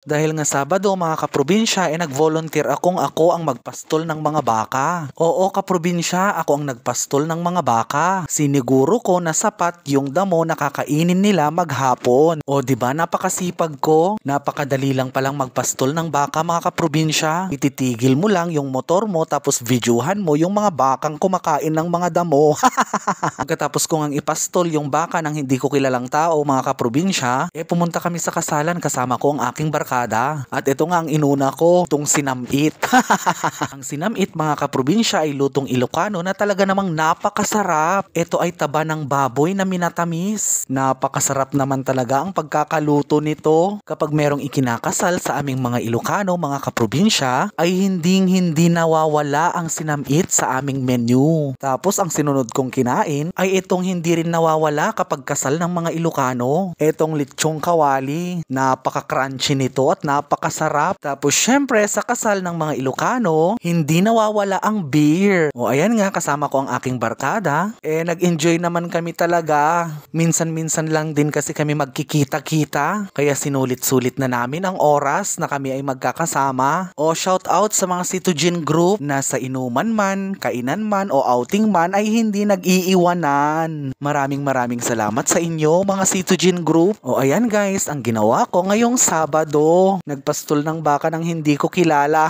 Dahil nga Sabado mga kaprobinsya ay eh, nag-volunteer akong ako ang magpastol ng mga baka. Oo kaprobinsya, ako ang nagpastol ng mga baka. Siniguro ko na sapat yung damo na kakainin nila maghapon. O ba diba, napakasipag ko, napakadali lang palang magpastol ng baka mga kaprobinsya. Ititigil mo lang yung motor mo tapos videohan mo yung mga bakang kumakain ng mga damo. Pagkatapos ko ngang ipastol yung baka ng hindi ko kilalang tao mga kaprobinsya, eh pumunta kami sa kasalan kasama ko ang aking barkada barkada. At ito nga ang inuna ko, itong sinamit. ang sinamit mga kaprobinsya ay lutong ilokano na talaga namang napakasarap. Ito ay taba ng baboy na minatamis. Napakasarap naman talaga ang pagkakaluto nito. Kapag merong ikinakasal sa aming mga ilokano mga kaprobinsya, ay hindi hindi nawawala ang sinamit sa aming menu. Tapos ang sinunod kong kinain ay itong hindi rin nawawala kapag kasal ng mga ilokano Itong lechong kawali, napaka-crunchy nito ito at napakasarap. Tapos syempre sa kasal ng mga Ilocano, hindi nawawala ang beer. O ayan nga kasama ko ang aking barkada. Eh nag-enjoy naman kami talaga. Minsan-minsan lang din kasi kami magkikita-kita. Kaya sinulit-sulit na namin ang oras na kami ay magkakasama. O shout out sa mga Citogen group na sa inuman man, kainan man o outing man ay hindi nag-iiwanan. Maraming maraming salamat sa inyo mga Citogen group. O ayan guys, ang ginawa ko ngayong Sabado ko. Nagpastol ng baka ng hindi ko kilala.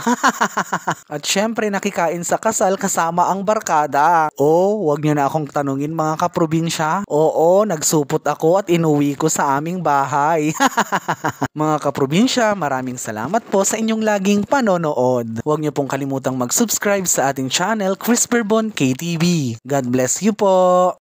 At syempre nakikain sa kasal kasama ang barkada. Oh, wag niyo na akong tanungin mga kaprobinsya. Oo, nagsupot ako at inuwi ko sa aming bahay. mga kaprobinsya, maraming salamat po sa inyong laging panonood. Huwag niyo pong kalimutang mag-subscribe sa ating channel, Chris Perbon KTV. God bless you po!